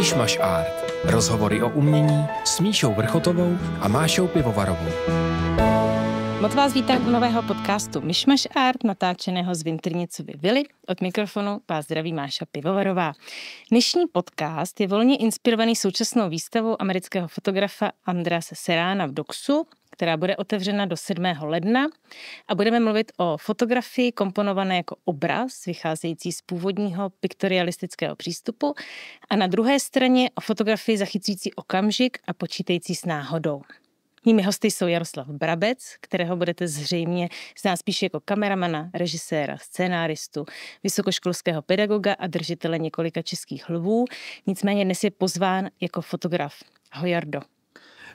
Mišmaš Art. Rozhovory o umění s Míšou Vrchotovou a Mášou Pivovarovou. Moc vás vítám u nového podcastu Mišmaš Art, natáčeného z Vintrnicovy Vily. Od mikrofonu vás zdraví Máša Pivovarová. Dnešní podcast je volně inspirovaný současnou výstavou amerického fotografa Andrase Serána v Doxu která bude otevřena do 7. ledna a budeme mluvit o fotografii komponované jako obraz, vycházející z původního piktorialistického přístupu a na druhé straně o fotografii zachycující okamžik a počítající s náhodou. Mými hosty jsou Jaroslav Brabec, kterého budete zřejmě znát spíše jako kameramana, režiséra, scénáristu, vysokoškolského pedagoga a držitele několika českých lvů. Nicméně dnes je pozván jako fotograf. Ahoj Jardo.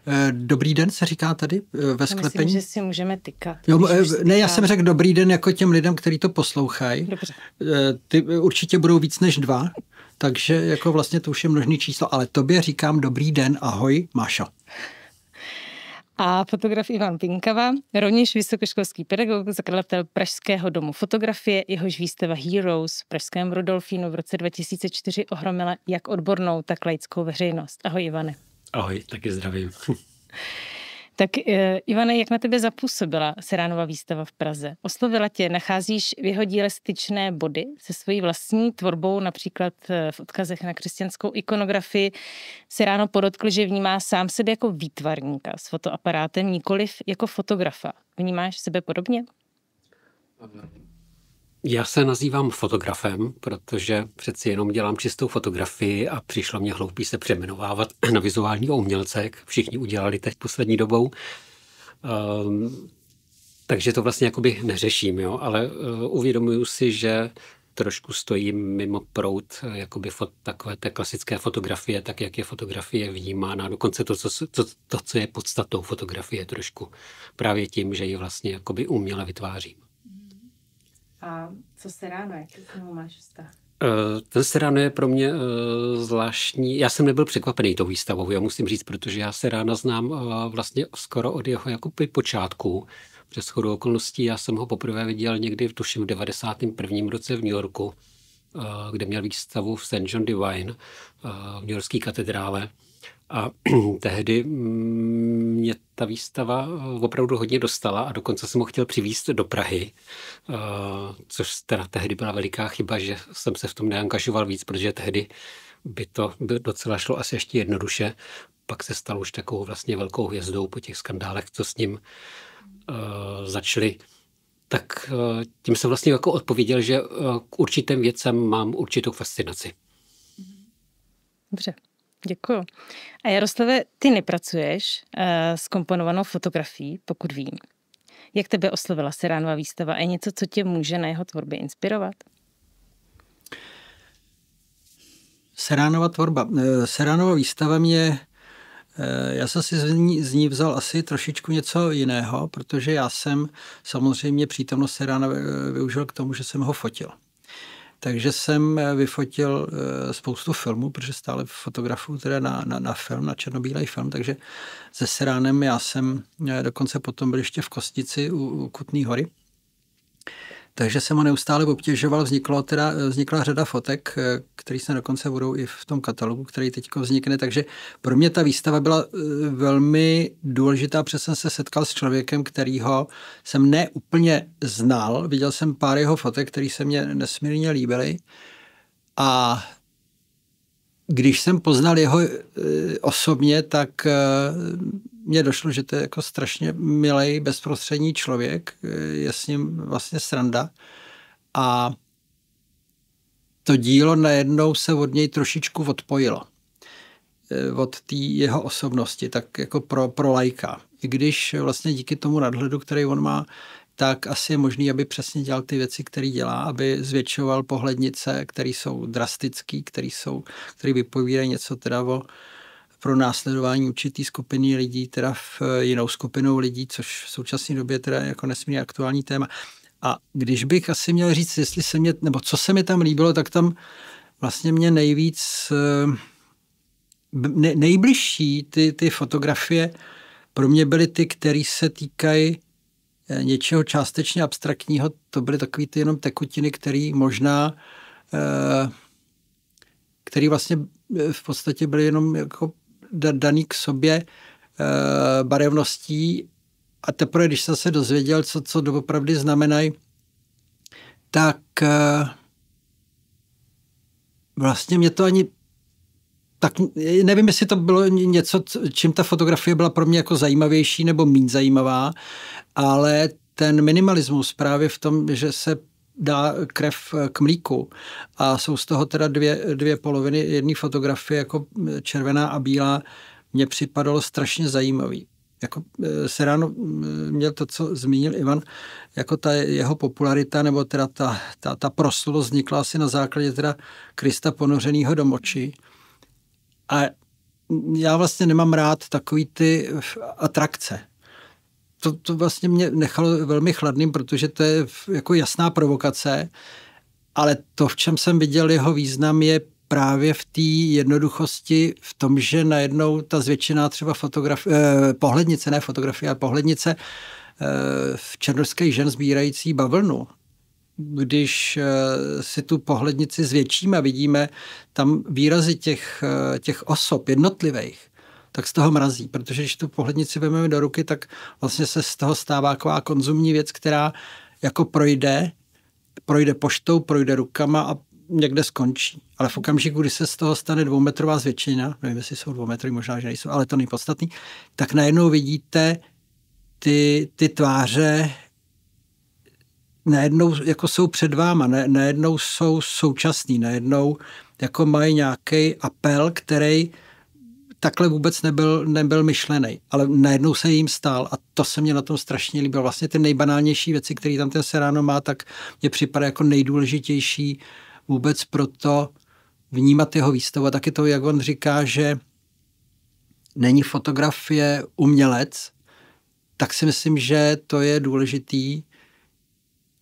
Eh, dobrý den se říká tady eh, ve sklepení? Myslím, že si můžeme tykat. Jo, eh, ne, já jsem řekl dobrý den jako těm lidem, kteří to poslouchají. Ty určitě budou víc než dva, takže jako vlastně to už je množný číslo, ale tobě říkám dobrý den, ahoj, Máša a fotograf Ivan Pinkava, rovněž vysokoškolský pedagog, zakladatel Pražského domu fotografie, jehož výstava Heroes v Pražském Rudolfínu v roce 2004 ohromila jak odbornou, tak laickou veřejnost. Ahoj Ivane. Ahoj, taky zdravím. Tak eh, Ivane, jak na tebe zapůsobila Seránova výstava v Praze? Oslovila tě, nacházíš v jeho díle styčné body se svojí vlastní tvorbou, například eh, v odkazech na křesťanskou ikonografii. Seráno podotkl, že vnímá sám sebe jako výtvarníka s fotoaparátem, nikoliv jako fotografa. Vnímáš sebe podobně? Já se nazývám fotografem, protože přeci jenom dělám čistou fotografii a přišlo mě hloupý se přeměnovávat na vizuální umělce, jak všichni udělali teď poslední dobou. Um, takže to vlastně jakoby neřeším, jo? ale uh, uvědomuju si, že trošku stojím mimo prout eh, jakoby fot, takové té klasické fotografie, tak jak je fotografie vnímána, dokonce to co, to, to, co je podstatou fotografie trošku, právě tím, že ji vlastně jakoby uměle vytvářím. A co se ráno, jaký k němu máš vztah? Eh, ten Serrano je pro mě eh, zvláštní. Já jsem nebyl překvapený tou výstavou, já musím říct, protože já se rána znám eh, vlastně skoro od jeho jakoby počátku. Přes chodu okolností já jsem ho poprvé viděl někdy v tuším v 91. roce v New Yorku, kde měl výstavu v St. John Divine v New Yorkské katedrále. A tehdy mm, mě ta výstava opravdu hodně dostala a dokonce jsem ho chtěl přivíst do Prahy, eh, což teda tehdy byla veliká chyba, že jsem se v tom neangažoval víc, protože tehdy by to docela šlo asi ještě jednoduše. Pak se stal už takovou vlastně velkou hvězdou po těch skandálech, co s ním eh, začaly tak eh, tím jsem vlastně jako odpověděl, že k určitým věcem mám určitou fascinaci. Dobře. Děkuju. A Jaroslave, ty nepracuješ uh, s komponovanou fotografií, pokud vím. Jak tebe oslovila Seránová výstava? Je něco, co tě může na jeho tvorbě inspirovat? Seránová tvorba. Eh, Seránová výstava mě, eh, já jsem si z ní, z ní vzal asi trošičku něco jiného, protože já jsem samozřejmě přítomnost Serána využil k tomu, že jsem ho fotil. Takže jsem eh, vyfotil eh, spoustu filmů, protože stále fotografu, teda na, na, na film, na černobílej film, takže se Seránem já jsem eh, dokonce potom byl ještě v Kostici u, u Kutný hory, takže jsem ho neustále obtěžoval. Vzniklo teda, vznikla řada fotek, které se dokonce budou i v tom katalogu, který teď vznikne. Takže pro mě ta výstava byla eh, velmi důležitá, protože jsem se setkal s člověkem, kterýho jsem neúplně znal. Viděl jsem pár jeho fotek, které se mě nesmírně líbily. A když jsem poznal jeho eh, osobně, tak eh, mně došlo, že to je jako strašně milej, bezprostřední člověk, je s ním vlastně sranda a to dílo najednou se od něj trošičku odpojilo eh, od té jeho osobnosti, tak jako pro, pro lajka. I když vlastně díky tomu nadhledu, který on má, tak asi je možný, aby přesně dělal ty věci, které dělá, aby zvětšoval pohlednice, které jsou drastické, které jsou, které vypovídají něco teda o, pro následování určitý skupiny lidí, teda v eh, jinou skupinou lidí, což v současné době teda je jako nesmírně aktuální téma. A když bych asi měl říct, jestli se mě, nebo co se mi tam líbilo, tak tam vlastně mě nejvíc eh, ne, nejbližší ty, ty fotografie pro mě byly ty, které se týkají eh, něčeho částečně abstraktního. To byly takové ty jenom tekutiny, které možná, které vlastně v podstatě byly jenom jako daný k sobě eh, barevností a teprve, když jsem se dozvěděl, co, co doopravdy znamenají, tak eh, vlastně mě to ani tak nevím, jestli to bylo něco, čím ta fotografie byla pro mě jako zajímavější nebo méně zajímavá, ale ten minimalismus právě v tom, že se dá krev eh, k mlíku. A jsou z toho teda dvě, dvě poloviny. Jedné fotografie jako eh, červená a bílá mě připadalo strašně zajímavý. Jako eh, se ráno měl to, co zmínil Ivan, jako ta jeho popularita, nebo teda ta, ta, ta proslulost vznikla asi na základě teda Krista ponořeného do moči. A já vlastně nemám rád takový ty atrakce to, to vlastně mě nechalo velmi chladným, protože to je jako jasná provokace, ale to, v čem jsem viděl jeho význam, je právě v té jednoduchosti, v tom, že najednou ta zvětšená třeba fotografi- eh, pohlednice, ne fotografie, ale pohlednice eh, v černožské žen sbírající bavlnu, když eh, si tu pohlednici zvětšíme, vidíme tam výrazy těch, eh, těch osob jednotlivých, tak z toho mrazí, protože když tu pohlednici vezmeme do ruky, tak vlastně se z toho stává taková konzumní věc, která jako projde, projde poštou, projde rukama a někde skončí. Ale v okamžiku, kdy se z toho stane dvoumetrová zvětšina, nevím, jestli jsou dvoumetry, možná, že nejsou, ale to nejpodstatný, tak najednou vidíte ty, ty tváře, najednou jako jsou před váma, ne, najednou jsou současný, najednou jako mají nějaký apel, který takhle vůbec nebyl, nebyl myšlený, ale najednou se jim stál a to se mě na tom strašně líbilo. Vlastně ty nejbanálnější věci, které tam ten Serrano má, tak mě připadá jako nejdůležitější vůbec proto vnímat jeho výstavu. A taky to, jak on říká, že není fotografie umělec, tak si myslím, že to je důležitý,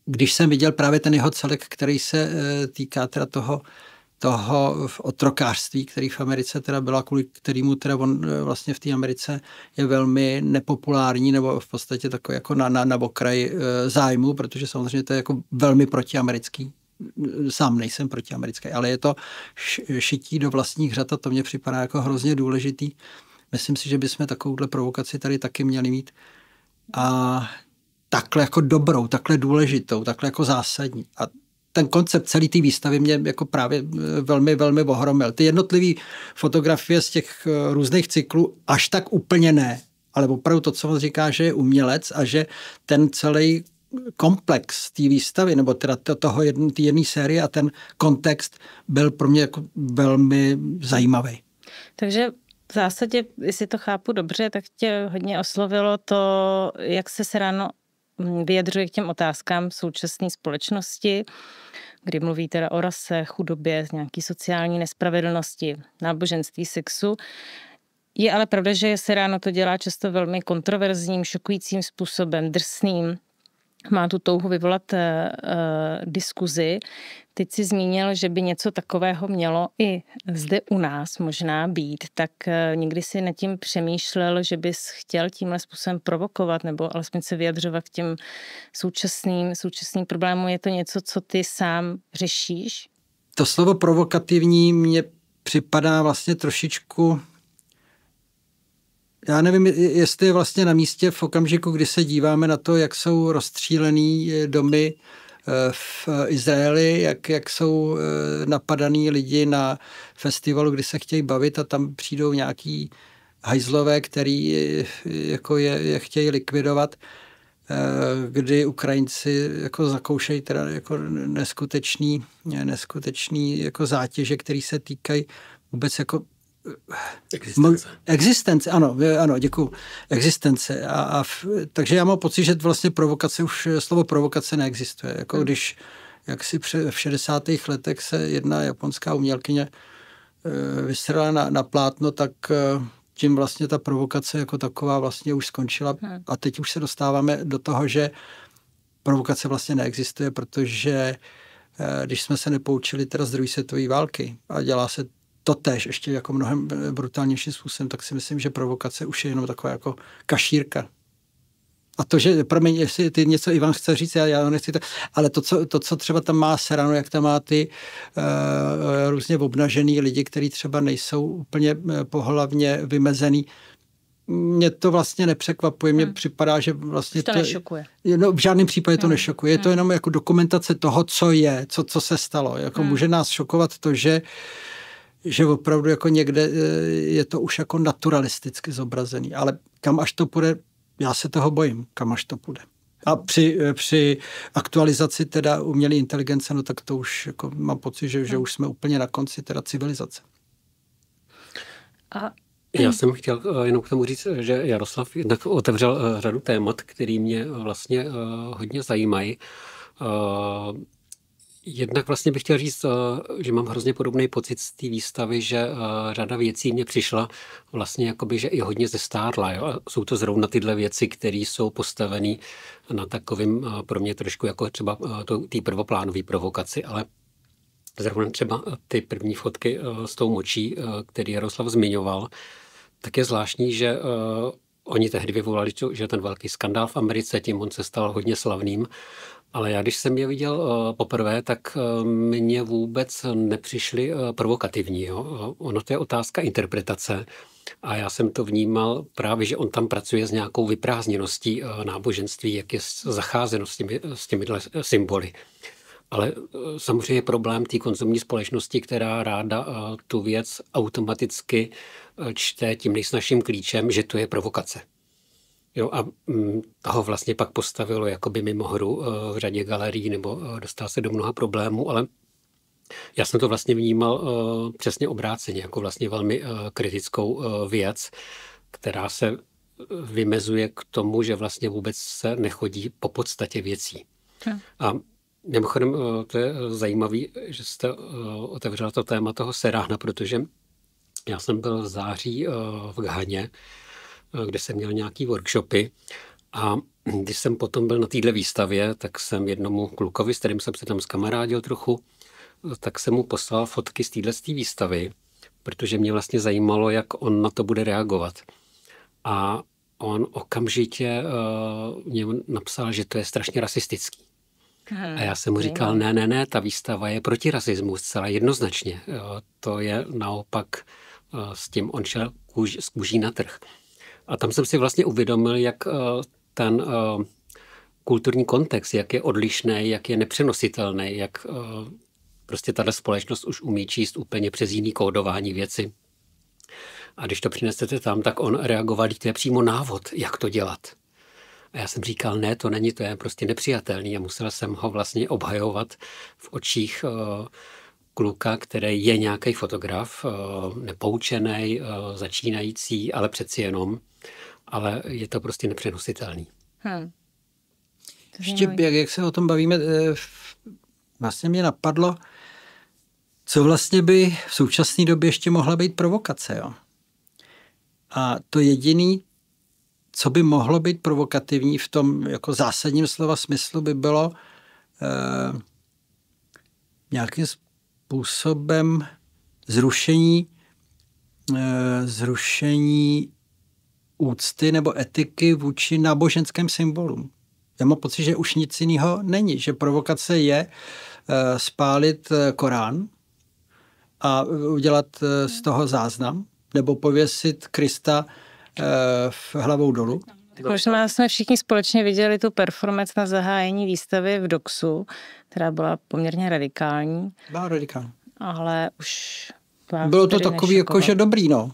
když jsem viděl právě ten jeho celek, který se eh, týká teda toho toho otrokářství, který v Americe teda byla, kvůli kterému teda on eh, vlastně v té Americe je velmi nepopulární nebo v podstatě takový jako na, na, na okraj eh, zájmu, protože samozřejmě to je jako velmi protiamerický. Sám nejsem protiamerický, ale je to šití do vlastních řad a to mě připadá jako hrozně důležitý. Myslím si, že bychom takovouhle provokaci tady taky měli mít. A takhle jako dobrou, takhle důležitou, takhle jako zásadní. A ten koncept celé té výstavy mě jako právě e, velmi, velmi ohromil. Ty jednotlivé fotografie z těch e, různých cyklů až tak úplně ne, ale opravdu to, co on říká, že je umělec a že ten celý komplex té výstavy, nebo teda toho jedné jedný série a ten kontext byl pro mě jako velmi zajímavý. Takže v zásadě, jestli to chápu dobře, tak tě hodně oslovilo to, jak se se ráno Mm, vyjadřuje k těm otázkám současné společnosti, kdy mluví teda o rase, chudobě, nějaký sociální nespravedlnosti, náboženství, sexu. Je ale pravda, že se ráno to dělá často velmi kontroverzním, šokujícím způsobem, drsným, má tu touhu vyvolat uh, diskuzi. Teď si zmínil, že by něco takového mělo i zde u nás možná být, tak uh, eh, někdy si nad tím přemýšlel, že bys chtěl tímhle způsobem provokovat nebo alespoň se vyjadřovat k těm současným, současným problémům. Je to něco, co ty sám řešíš? To slovo provokativní mě připadá vlastně trošičku já nevím, jestli je vlastně na místě v okamžiku, kdy se díváme na to, jak jsou rozstřílený eh, domy eh, v eh, Izraeli, jak, jak jsou napadaný lidi na festivalu, kdy se chtějí bavit a tam přijdou nějaký hajzlové, který jako je, je chtějí likvidovat kdy Ukrajinci jako zakoušejí teda jako neskutečný, neskutečný jako zátěže, který se týkají vůbec jako Existence. Existence, ano, ano, děkuji. Existence. A, a v, takže já mám pocit, že vlastně provokace už, slovo provokace neexistuje. Jako hmm. když jak si pře, v 60. letech se jedna japonská umělkyně e, eh, vysrala na, na plátno, tak e, tím vlastně ta provokace jako taková vlastně už skončila. Hmm. A teď už se dostáváme do toho, že provokace vlastně neexistuje, protože eh, když jsme se nepoučili teda z druhé světové války a dělá se to tež ještě jako mnohem eh, brutálnějším způsobem, tak si myslím, že provokace už je jenom taková jako kašírka. A to, že, promiň, jestli ty něco Ivan chce říct, já, já nechci to, ale to co, to, co třeba tam má Serano, jak tam má ty uh, různě obnažený lidi, kteří třeba nejsou úplně eh, pohlavně vymezený, mě to vlastně nepřekvapuje, mně hmm. připadá, že vlastně... Už to, to nešokuje. No, v žádném případě to hmm. nešokuje, je to hmm. jenom jako dokumentace toho, co je, co, co se stalo. Jako hmm. může nás šokovat to, že uh, že opravdu jako někde eh, je to už jako naturalisticky zobrazený, ale kam až to půjde, já se toho bojím, kam až to půjde. A při, eh, při aktualizaci teda umělé inteligence, no tak to už jako mám pocit, že, že hmm. už jsme úplně na konci teda civilizace. A já jsem chtěl eh, jenom k tomu říct, že Jaroslav jednak otevřel řadu témat, který mě vlastně hodně zajímají. Jednak vlastně bych chtěl říct, eh, že mám hrozně podobný pocit z té výstavy, že eh, řada věcí mě přišla vlastně jakoby, že i hodně stárla. Jo? A jsou to zrovna tyhle věci, které jsou postavené na takovým eh, pro mě trošku jako třeba té prvoplánové provokaci, ale zrovna třeba ty první fotky s tou močí, který Jaroslav zmiňoval, tak je zvláštní, že Oni tehdy vyvolali, že ten velký skandál v Americe, tím on se stal hodně slavným ale já, když jsem je viděl uh, poprvé, tak uh, mně vůbec nepřišli uh, eh, provokativní. Jo? Ono to je otázka interpretace. A já jsem to vnímal právě, že on tam pracuje s nějakou vyprázněností náboženství, jak je zacházeno s, těmi, s těmi symboly. Ale samozřejmě je problém té konzumní společnosti, která ráda tu věc automaticky čte tím nejsnažším klíčem, že to je provokace. Jo, a mm, toho vlastně pak postavilo jakoby mimo hru eh, v řadě galerií nebo eh, dostal se do mnoha problémů, ale já jsem to vlastně vnímal eh, přesně obráceně, jako vlastně velmi kritickou věc, která se vymezuje k tomu, že vlastně vůbec se nechodí po podstatě věcí. Hm. A mimochodem to je zajímavé, že jste otevřela to téma toho Seráhna, protože já jsem byl v září v Ghaně, kde jsem měl nějaký workshopy a když jsem potom byl na téhle výstavě, tak jsem jednomu klukovi, s kterým jsem se tam skamarádil trochu, tak jsem mu poslal fotky z téhle výstavy, protože mě vlastně zajímalo, jak on na to bude reagovat. A on okamžitě uh, mě napsal, že to je strašně rasistický. Hm, a já jsem mu říkal, ne, ne, ne, ta výstava je proti rasismu zcela jednoznačně. To je naopak, eh, s tím on šel kůž, z kůží na trh. A tam jsem si vlastně uvědomil, jak eh, ten eh, kulturní kontext, jak je odlišný, jak je nepřenositelný, jak eh, prostě tato společnost už umí číst úplně přes jiný kódování věci. A když to přinesete tam, tak on reagoval, to je přímo návod, jak to dělat. A já jsem říkal, ne, to není, to je prostě nepřijatelný a musel jsem ho vlastně obhajovat v očích uh, kluka, který je nějaký fotograf, eh, nepoučený, eh, začínající, ale přeci jenom. Ale je to prostě nepřenositelný. Hmm. Ještě, jak, jak se o tom bavíme, eh, vlastně mě napadlo, co vlastně by v současné době ještě mohla být provokace. Jo? A to jediný, co by mohlo být provokativní v tom jako zásadním slova smyslu, by bylo eh, nějakým způsobem zrušení, eh, zrušení úcty nebo etiky vůči náboženským symbolům. Já mám pocit, že už nic jiného není, že provokace je eh, spálit eh, Korán a udělat z toho záznam nebo pověsit Krista v hlavou dolů Možná jsme všichni společně viděli tu performance na zahájení výstavy v Doxu, která byla poměrně radikální. Byla radikální. Ale už... Bylo to takový jako, že dobrý, no.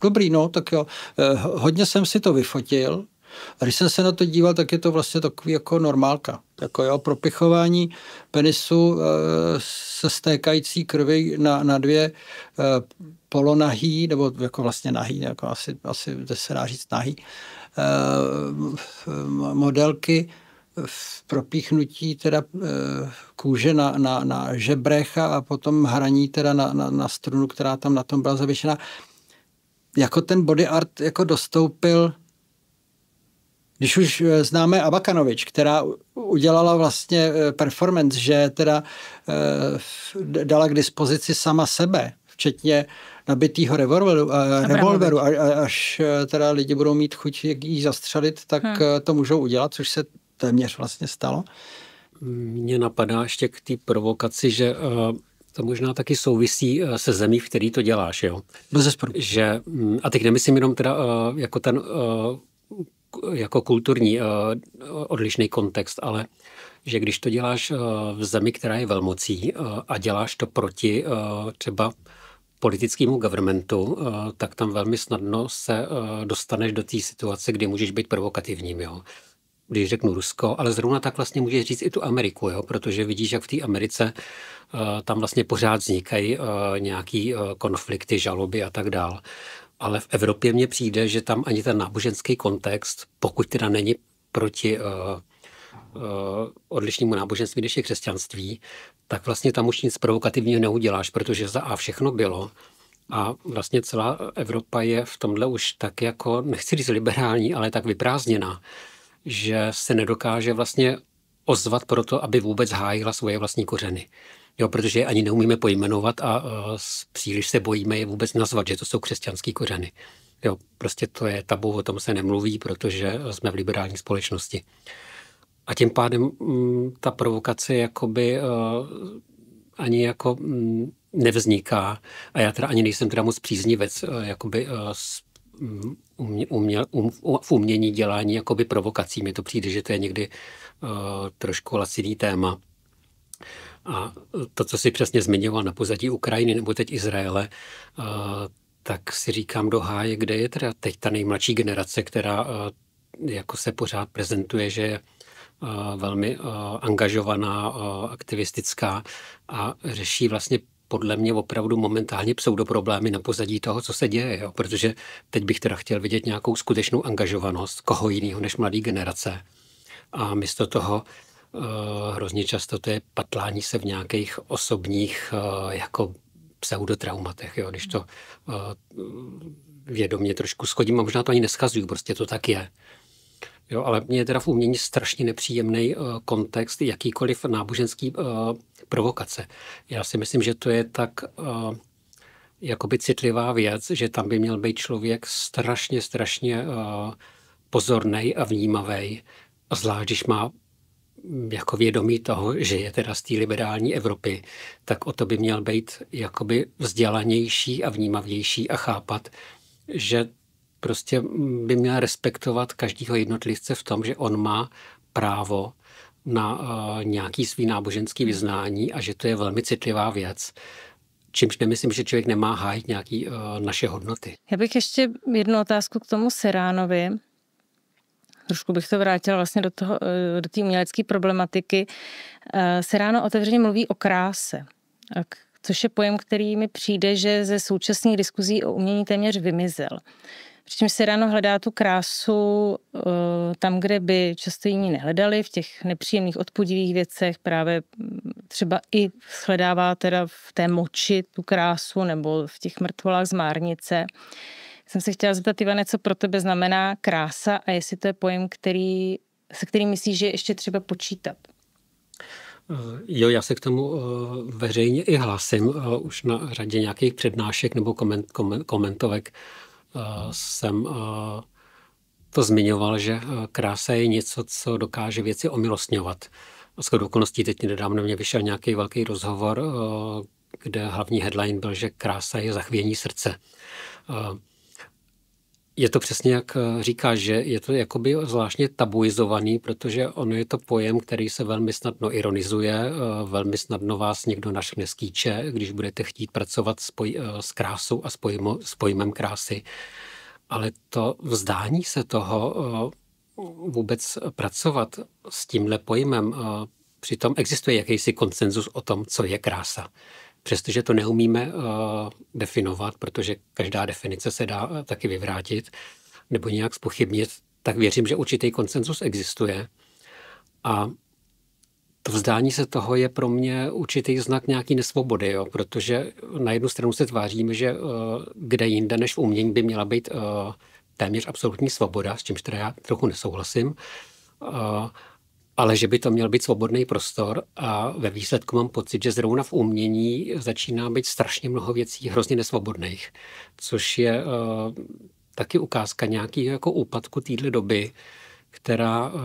Dobrý, no, tak jo. Eh, hodně jsem si to vyfotil, a když jsem se na to díval, tak je to vlastně takový jako normálka. Jako jo, propichování penisu e, se stékající krvi na, na dvě e, polonahý, nebo jako vlastně nahý, jako asi, asi se dá říct nahý, Eh, eh, modelky v propíchnutí teda eh, kůže na, na, na žebrech a potom hraní teda na, na, na strunu, která tam na tom byla zavěšena. Jako ten body art jako dostoupil když už známe Abakanovič, která udělala vlastně performance, že teda dala k dispozici sama sebe, včetně nabitýho revolveru, eh, revolveru a, a, až eh, teda lidi budou mít chuť ji zastřelit, tak hmm. to můžou udělat, což se téměř vlastně stalo. Mně napadá ještě k té provokaci, že to možná taky souvisí se zemí, v který to děláš, jo? Bez zesporu. Že, hm, a teď nemyslím jenom teda jako ten jako kulturní odlišný kontext, ale že když to děláš v zemi, která je velmocí a děláš to proti třeba politickému governmentu, eh, tak tam velmi snadno se eh, dostaneš do té situace, kdy můžeš být provokativním. Jo? když řeknu Rusko, ale zrovna tak vlastně můžeš říct i tu Ameriku, jo? protože vidíš, jak v té Americe eh, tam vlastně pořád vznikají nějaký konflikty, žaloby a tak dál. Ale v Evropě mně přijde, že tam ani ten náboženský kontext, pokud teda není proti Eh, odlišnému náboženství, než je křesťanství, tak vlastně tam už nic provokativního neuděláš, protože za A všechno bylo a vlastně celá Evropa je v tomhle už tak jako, nechci říct liberální, ale tak vyprázdněná, že se nedokáže vlastně ozvat proto, aby vůbec hájila svoje vlastní kořeny. Jo, protože je ani neumíme pojmenovat a uh, příliš se bojíme je vůbec nazvat, že to jsou křesťanské kořeny. Jo, prostě to je tabu, o tom se nemluví, protože jsme v liberální společnosti. A tím pádem m, mm, ta provokace jakoby uh, ani jako m, mm, nevzniká. A já teda ani nejsem teda moc příznivec uh, jakoby uh, s, mm, um, uměl, um, um, v umění dělání jakoby provokací. Mně to přijde, že to je někdy uh, trošku laciný téma. A to, co si přesně zmiňoval na pozadí Ukrajiny nebo teď Izraele, uh, tak si říkám do háje, kde je teda teď ta nejmladší generace, která uh, jako se pořád prezentuje, že Eh, velmi eh, angažovaná, eh, aktivistická a řeší vlastně podle mě opravdu momentálně pseudoproblémy na pozadí toho, co se děje, jo? protože teď bych teda chtěl vidět nějakou skutečnou angažovanost koho jiného než mladé generace. A místo toho uh, hrozně často to je patlání se v nějakých osobních uh, jako pseudotraumatech, jo? když to uh, vědomě trošku schodím a možná to ani neschazuju, prostě to tak je. Jo, ale mě je teda v umění strašně nepříjemný uh, eh, kontext jakýkoliv náboženský uh, provokace. Já si myslím, že to je tak uh, jakoby citlivá věc, že tam by měl být člověk strašně, strašně uh, pozorný a vnímavý, zvlášť když má mm, jako vědomí toho, že je teda z té liberální Evropy, tak o to by měl být jakoby vzdělanější a vnímavější a chápat, že prostě by měla respektovat každého jednotlivce v tom, že on má právo na eh, nějaký svý náboženský vyznání a že to je velmi citlivá věc. Čímž nemyslím, že člověk nemá hájit nějaké uh, eh, naše hodnoty. Já bych ještě jednu otázku k tomu Seránovi. Trošku bych to vrátila vlastně do té eh, do té umělecké problematiky. Uh, Seráno otevřeně mluví o kráse, což je pojem, který mi přijde, že ze současných diskuzí o umění téměř vymizel. Přičím se ráno hledá tu krásu eh, tam, kde by často jiní nehledali, v těch nepříjemných, odpudivých věcech, právě mm, třeba i shledává teda v té moči tu krásu nebo v těch mrtvolách z Márnice. Jsem se chtěla zeptat, Ivane, co pro tebe znamená krása a jestli to je pojem, který, se kterým myslíš, že je ještě třeba počítat? Eh, jo, já se k tomu eh, veřejně i hlasím už na řadě nějakých přednášek nebo koment, koment, komentovek. Eh, jsem eh, to zmiňoval, že eh, krása je něco, co dokáže věci omilostňovat. S okolností teď nedávno mě vyšel nějaký velký rozhovor, kde hlavní headline byl, že krása je zachvění srdce je to přesně jak eh, říká, že je to jakoby zvláštně tabuizovaný, protože ono je to pojem, který se velmi snadno ironizuje, eh, velmi snadno vás někdo našne skýče, když budete chtít pracovat spoj, eh, s krásou a s, pojmo, s pojmem krásy. Ale to vzdání se toho vůbec pracovat s tímhle pojmem, přitom existuje jakýsi konsenzus o tom, co je krása přestože to neumíme eh, definovat, protože každá definice se dá eh, taky vyvrátit nebo nějak spochybnit, tak věřím, že určitý konsenzus existuje. A to vzdání se toho je pro mě určitý znak nějaký nesvobody, jo? protože na jednu stranu se tváříme, že eh, kde jinde než v umění by měla být téměř absolutní svoboda, s čímž teda já trochu nesouhlasím ale že by to měl být svobodný prostor a ve výsledku mám pocit, že zrovna v umění začíná být strašně mnoho věcí hrozně nesvobodných, což je uh, taky ukázka nějakého jako úpadku téhle doby, která uh,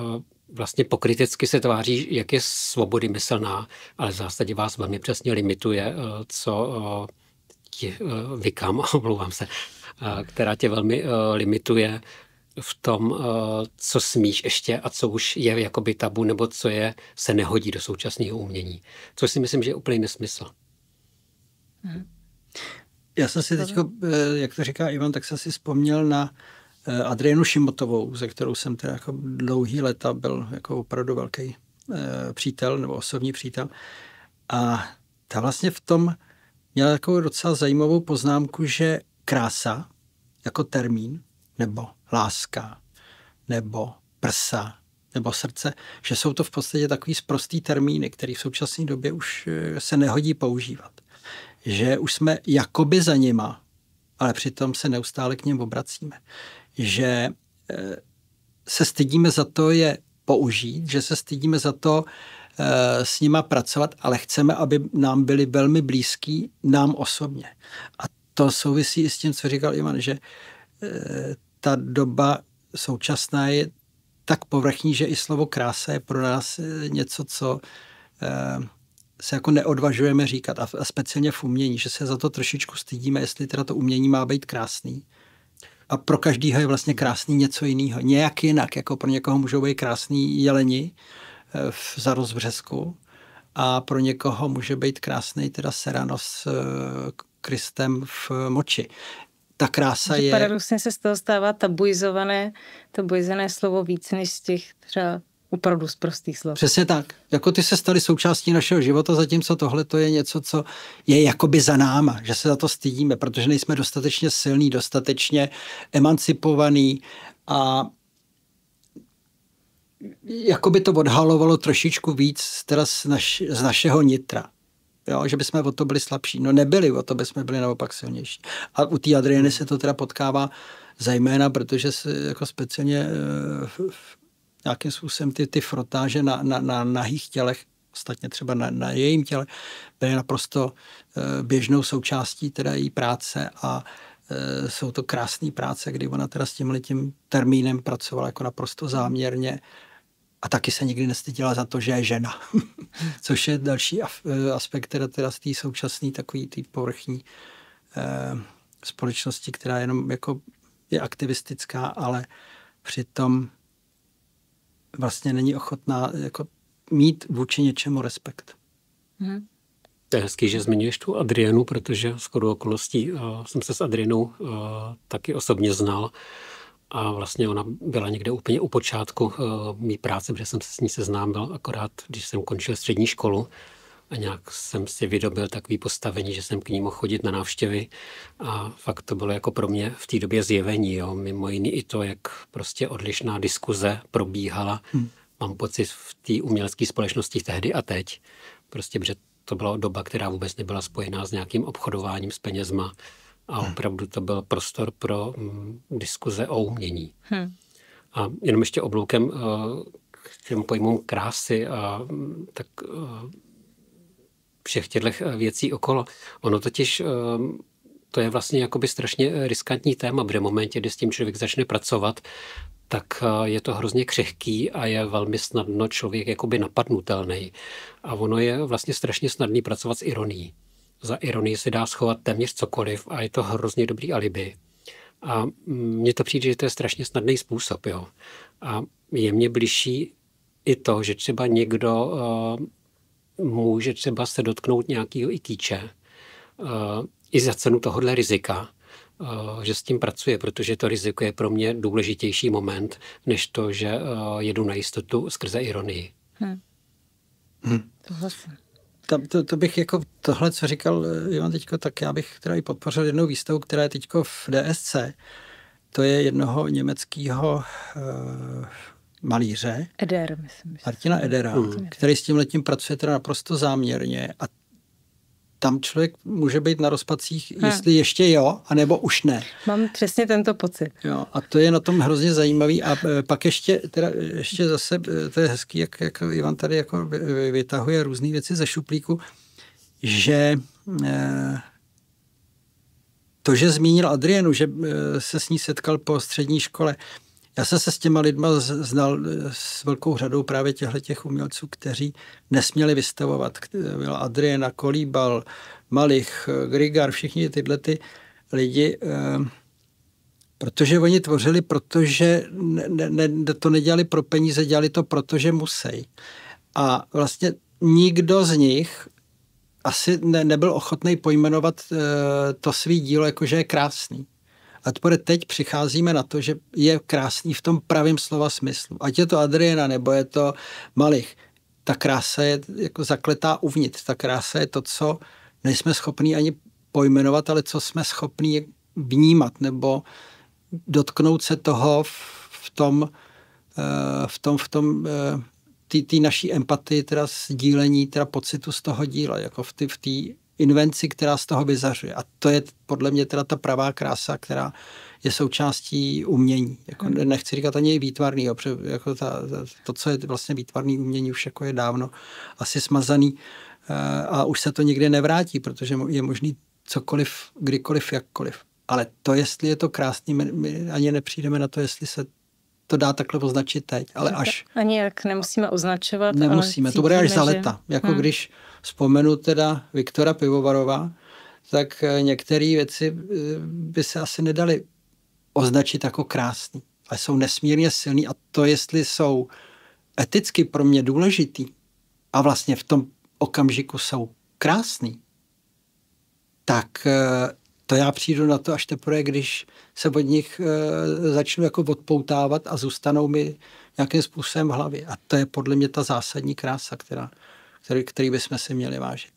vlastně pokrytecky se tváří, jak je svobody myslná, ale v zásadě vás velmi přesně limituje, uh, co uh, ti uh, omlouvám se, uh, která tě velmi uh, limituje v tom, eh, co smíš ještě a co už je jakoby tabu, nebo co je, se nehodí do současného umění. Co si myslím, že je úplný nesmysl. Mhm. Já jsem si teď, eh, jak to říká Ivan, tak jsem si vzpomněl na eh, Adrienu Šimotovou, ze kterou jsem teda jako dlouhý leta byl jako opravdu velký přítel nebo osobní přítel. A ta vlastně v tom měla takovou docela zajímavou poznámku, že krása jako termín nebo láska, nebo prsa, nebo srdce, že jsou to v podstatě takový sprostý termíny, který v současné době už eh, se nehodí používat. Že už jsme jakoby za nima, ale přitom se neustále k něm obracíme. Že eh, se stydíme za to je použít, že se stydíme za to eh, s nima pracovat, ale chceme, aby nám byli velmi blízký, nám osobně. A to souvisí i s tím, co říkal Ivan, že ta doba současná je tak povrchní, že i slovo krása je pro nás eh, něco, co eh, se jako neodvažujeme říkat a speciálně v umění, že se za to trošičku stydíme, jestli teda to umění má být krásný. A pro každého je vlastně krásný něco jiného, nějak jinak, jako pro někoho můžou být krásný jeleni eh, v zarozbřesku a pro někoho může být krásný teda seranos Kristem v moči ta krása že je... Paradoxně se z toho stává tabuizované, tabuizované slovo víc než z těch třeba opravdu z prostých slov. Přesně tak. Jako ty se staly součástí našeho života, zatímco tohle to je něco, co je jakoby za náma, že se za to stydíme, protože nejsme dostatečně silní, dostatečně emancipovaný a jakoby to odhalovalo trošičku víc teda z, naš, z našeho nitra jo, že bychom o to byli slabší. No nebyli, o to bychom byli naopak silnější. A u té Adriany se to teda potkává zejména, protože se jako speciálně eh, nějakým způsobem ty, ty frotáže na, na, na nahých tělech, ostatně třeba na, na jejím těle, byly naprosto eh, běžnou součástí teda její práce a eh, jsou to krásné práce, kdy ona teda s tím termínem pracovala jako naprosto záměrně a taky se nikdy nestydila za to, že je žena. Což je další eh, aspekt teda, teda z té současné takový té povrchní eh, společnosti, která jenom jako je aktivistická, ale přitom vlastně není ochotná jako mít vůči něčemu respekt. Hmm. To je hezký, že zmiňuješ tu Adrienu, protože skoro okolostí uh, eh, jsem se s Adrienou uh, eh, taky osobně znal. A vlastně ona byla někde úplně u počátku eh, mý práce, protože jsem se s ní seznámil akorát, když jsem končil střední školu a nějak jsem si vydobil takový postavení, že jsem k ní mohl chodit na návštěvy a fakt to bylo jako pro mě v té době zjevení, jo. mimo jiný i to, jak prostě odlišná diskuze probíhala. Hmm. Mám pocit v té umělecké společnosti tehdy a teď, prostě, protože to byla doba, která vůbec nebyla spojená s nějakým obchodováním s penězma, a hmm. opravdu to byl prostor pro mm, diskuze o umění. Hmm. A jenom ještě obloukem eh, k těm pojmům krásy a mm, tak eh, všech těchto eh, věcí okolo. Ono totiž to je vlastně jakoby strašně riskantní téma, protože v momentě, kdy s tím člověk začne pracovat, tak je to hrozně křehký a je velmi snadno člověk jakoby napadnutelný. A ono je vlastně strašně snadný pracovat s ironií za ironii se dá schovat téměř cokoliv a je to hrozně dobrý alibi. A mně to přijde, že to je strašně snadný způsob. Jo. A je mně bližší i to, že třeba někdo uh, může třeba se dotknout nějakého kýče uh, eh, i za cenu tohohle rizika, uh, že s tím pracuje, protože to riziko je pro mě důležitější moment, než to, že uh, jedu na jistotu skrze ironii. Hmm. Hmm. Tohle tam to, to bych jako tohle, co říkal eh, Ivan teďko, tak já bych teda i podpořil jednou výstavu, která je teďko v DSC. To je jednoho německého uh, malíře. Eder, myslím. Martina Edera, mm. který s tím letím pracuje teda naprosto záměrně a tam člověk může být na rozpadcích, ne. Hm. jestli ještě jo, anebo už ne. Mám přesně tento pocit. Jo, a to je na tom hrozně zajímavý. A e, pak ještě, teda ještě zase, e, to je hezký, jak, jak Ivan tady jako vytahuje různé věci ze šuplíku, že e, to, že zmínil Adrienu, že se s ní setkal po střední škole, já jsem se s těma lidma znal eh, s velkou řadou právě těchto těch umělců, kteří nesměli vystavovat. Byl Adriana, Kolíbal, Malich, eh, Grigar, všichni tyhle ty lidi, eh, protože oni tvořili, protože ne, ne, to nedělali pro peníze, dělali to, protože musí. A vlastně nikdo z nich asi ne, nebyl ochotný pojmenovat to svý dílo, jakože je krásný. A teprve teď přicházíme na to, že je krásný v tom pravém slova smyslu. Ať je to Adriana nebo je to Malich, ta krása je jako zakletá uvnitř. Ta krása je to, co nejsme schopní ani pojmenovat, ale co jsme schopní vnímat nebo dotknout se toho v tom, eh, v tom, v tom eh, ty naší empatii, teda sdílení, teda pocitu z toho díla, jako v té v tý invenci, která z toho vyzařuje. A to je podle mě teda ta pravá krása, která je součástí umění. Jako hmm. nechci říkat ani výtvarný, protože jako ta, to, co je vlastně výtvarný umění, už jako je dávno asi smazaný eh, a už se to nikdy nevrátí, protože je možný cokoliv, kdykoliv, jakkoliv. Ale to, jestli je to krásný, my, my ani nepřijdeme na to, jestli se to dá takhle označit teď, ale až. Ani jak nemusíme označovat. Nemusíme, cítíme, to bude až za leta. Že... Jako hmm. když vzpomenu teda Viktora Pivovarova, tak eh, některé věci eh, by se asi nedaly označit jako krásný, ale jsou nesmírně silný a to, jestli jsou eticky pro mě důležitý a vlastně v tom okamžiku jsou krásný, tak eh, to já přijdu na to až teprve, když se od nich začnu jako odpoutávat a zůstanou mi nějakým způsobem v hlavě. A to je podle mě ta zásadní krása, která který, který bychom si měli vážit.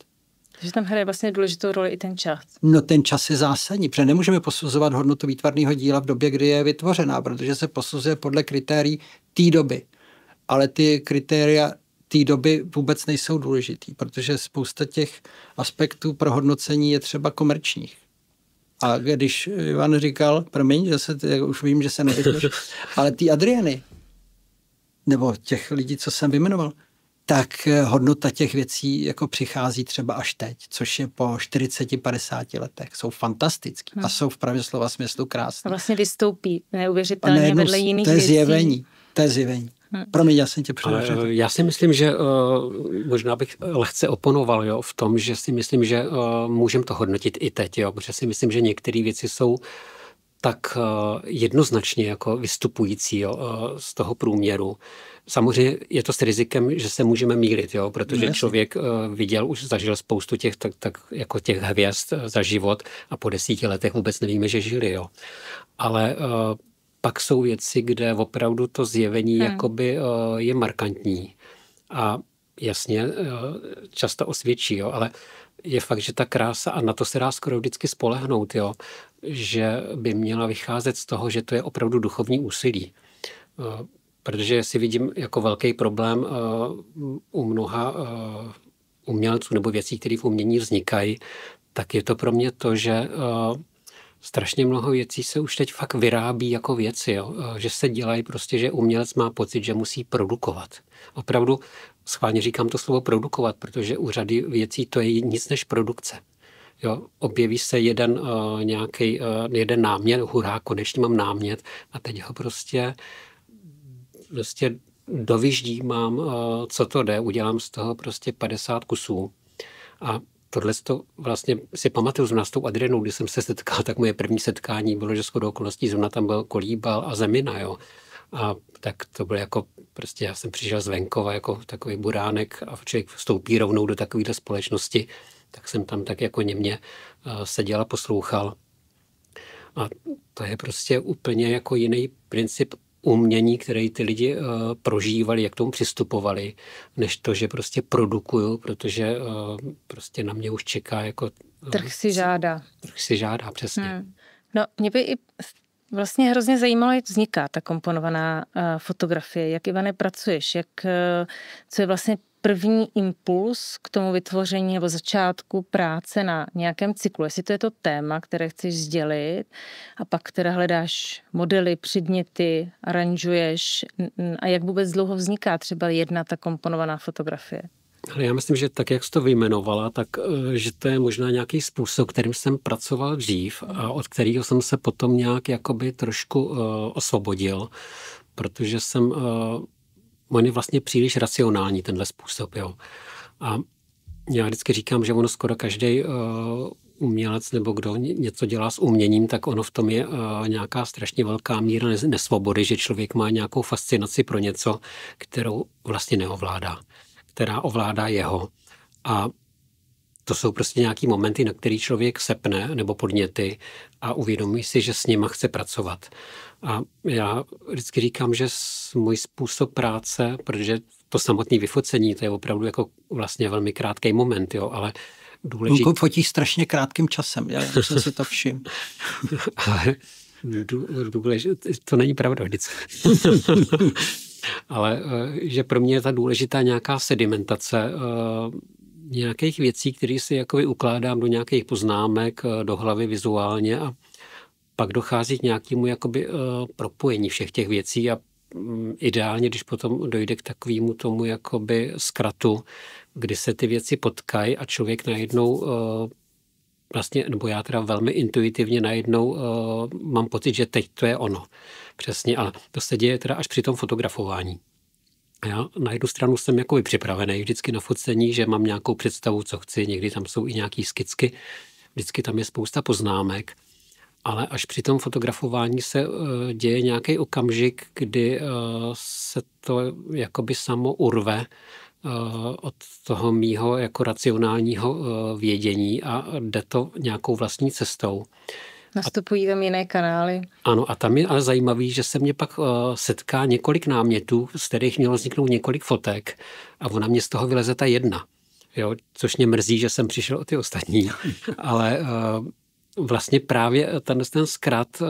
Takže tam hraje vlastně důležitou roli i ten čas. No ten čas je zásadní, protože nemůžeme posuzovat hodnotu výtvarného díla v době, kdy je vytvořená, protože se posuzuje podle kritérií té doby. Ale ty kritéria té doby vůbec nejsou důležitý, protože spousta těch aspektů pro hodnocení je třeba komerčních. A když Ivan říkal, promiň, že se, už vím, že se nevytvořil, ale ty Adriany, nebo těch lidí, co jsem vymenoval, tak eh, hodnota těch věcí jako přichází třeba až teď, což je po 40-50 letech. Jsou fantastický no. a jsou v pravě slova smyslu krásné. Vlastně vystoupí neuvěřitelně vedle jiných to je věcí. Zjevení, to je zjevení. Hmm. Promiň, já jsem tě eh, přerušil. Já si myslím, že uh, možná bych lehce oponoval jo, v tom, že si myslím, že uh, můžeme to hodnotit i teď, jo, protože si myslím, že některé věci jsou uh, tak eh, jednoznačně jako vystupující jo, eh, z toho průměru. Samozřejmě je to s rizikem, že se můžeme mílit, jo, protože ne, no, člověk eh, viděl, už zažil spoustu těch, tak, tak jako těch hvězd za život a po desíti letech vůbec nevíme, že žili. Jo. Ale pak jsou věci, kde opravdu to zjevení hmm. jakoby je markantní. A jasně, často osvědčí, jo, ale je fakt, že ta krása, a na to se dá skoro vždycky spolehnout, jo, že by měla vycházet z toho, že to je opravdu duchovní úsilí. Eh, protože si vidím jako velký problém eh, u mnoha eh, umělců nebo věcí, které v umění vznikají, tak je to pro mě to, že strašně mnoho věcí se už teď fakt vyrábí jako věci, jo? že se dělají prostě, že umělec má pocit, že musí produkovat. Opravdu schválně říkám to slovo produkovat, protože u řady věcí to je nic než produkce. Jo, objeví se jeden uh, eh, nějaký uh, eh, jeden námět, hurá, konečně mám námět a teď ho prostě prostě dovyždí mám, uh, eh, co to jde, udělám z toho prostě 50 kusů a tohle to vlastně si pamatuju zrovna s tou Adrianou, kdy jsem se setkal, tak moje první setkání bylo, že shodou okolností zrovna tam byl kolíbal a zemina, jo. A tak to bylo jako, prostě já jsem přišel z venkova jako takový buránek a člověk vstoupí rovnou do takovéhle společnosti, tak jsem tam tak jako němě eh, seděl a poslouchal. A to je prostě úplně jako jiný princip umění, který ty lidi eh, prožívali, jak tomu přistupovali, než to, že prostě produkuju, protože eh, prostě na mě už čeká jako... trh si žádá. Trh si žádá, přesně. Hmm. No, mě by i vlastně hrozně zajímalo, jak vzniká ta komponovaná fotografie, jak, Ivane, pracuješ, jak, co je vlastně první impuls k tomu vytvoření nebo začátku práce na nějakém cyklu, jestli to je to téma, které chceš sdělit a pak teda hledáš modely, předměty, aranžuješ a jak vůbec dlouho vzniká třeba jedna ta komponovaná fotografie? Ale já myslím, že tak, jak jsi to vyjmenovala, tak eh, že to je možná nějaký způsob, kterým jsem pracoval dřív a od kterého jsem se potom nějak jakoby trošku uh, osvobodil, protože jsem uh, on je vlastně příliš racionální, tenhle způsob. Jo. A já vždycky říkám, že ono skoro každý uh, umělec nebo kdo něco dělá s uměním, tak ono v tom je uh, nějaká strašně velká míra nesvobody, že člověk má nějakou fascinaci pro něco, kterou vlastně neovládá, která ovládá jeho. A to jsou prostě nějaký momenty, na který člověk sepne nebo podněty a uvědomí si, že s nima chce pracovat. A já vždycky říkám, že můj způsob práce, protože to samotné vyfocení, to je opravdu jako vlastně velmi krátký moment, jo, ale důležitý... Luku fotí strašně krátkým časem, já jsem si to všim. ale důležitý, to není pravda vždycky. ale eh, že pro mě je ta důležitá nějaká sedimentace eh, nějakých věcí, které si jakoby ukládám do nějakých poznámek, eh, do hlavy vizuálně a pak dochází k nějakému jakoby, uh, propojení všech těch věcí a um, ideálně, když potom dojde k takovému tomu jakoby zkratu, kdy se ty věci potkají a člověk najednou uh, vlastně, nebo já teda velmi intuitivně najednou uh, mám pocit, že teď to je ono. Přesně, ale to se děje teda až při tom fotografování. A já na jednu stranu jsem jako připravený vždycky na focení, že mám nějakou představu, co chci, někdy tam jsou i nějaký skicky, vždycky tam je spousta poznámek, ale až při tom fotografování se eh, děje nějaký okamžik, kdy eh, se to jakoby samo urve eh, od toho mýho jako racionálního vědění a jde to nějakou vlastní cestou. Nastupují tam jiné kanály. Ano, a tam je ale zajímavý, že se mě pak setká několik námětů, z kterých mělo vzniknout několik fotek a ona mě z toho vyleze ta jedna. Jo, což mě mrzí, že jsem přišel o ty ostatní, ale uh, vlastně právě eh, ten, ten zkrat eh,